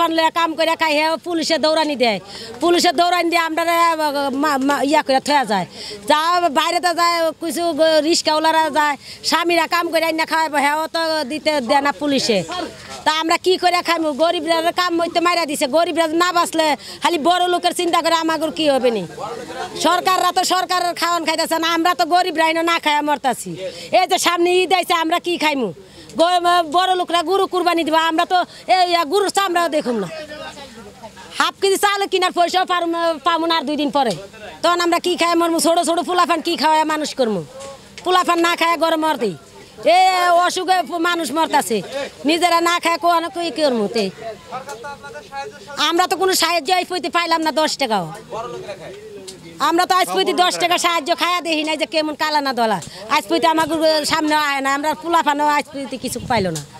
পানলে কাম করে হে পুলিশে দৌড়ানি দেয় পুলিশে দৌড়ানি দিয়ে আমরা ইয়া করে থয়া যায় যা বাইরে তো যায় কিছু রিক্সাওয়ালারা যায় স্বামীরা কাম করে না খাই হ্যাঁ তো দিতে দেয় না পুলিশে তা আমরা কি করে খাইবো গরিবরা কাম হইতে মারা দিছে গরিবরা না বাঁচলে খালি বড় লোকের চিন্তা করে আমাগর কি হবে নি সরকাররা তো সরকারের খাওয়ান খাইতেছে না আমরা তো গরিবরা না খাই মরতাছি এই যে সামনে ঈদ আইছে আমরা কি খাইমু বড় লোকরা গরু কুরবানি দিবা আমরা তো এই গরুর চামড়া দেখুম না হাফ কেজি চাল কিনার পয়সাও পাবো না আর দুই দিন পরে তখন আমরা কি খাই মরমু ছোটো ছোটো পোলাফান কি খাওয়া মানুষ করমু পোলাফান না খায় গরম মরতেই এ অসুখে মানুষ মরতাছে নিজেরা না খায় না কি করমু তে আমরা তো কোনো সাহায্য পাইতে পাইলাম না দশ টাকাও আমরা তো আজ প্রতি দশ টাকা সাহায্য খায়া দেখি নাই যে কেমন কালানা দলা আজ প্রতি আমার সামনে আয় না আমরা পোলাফানো আজ প্রতি কিছু পাইলো না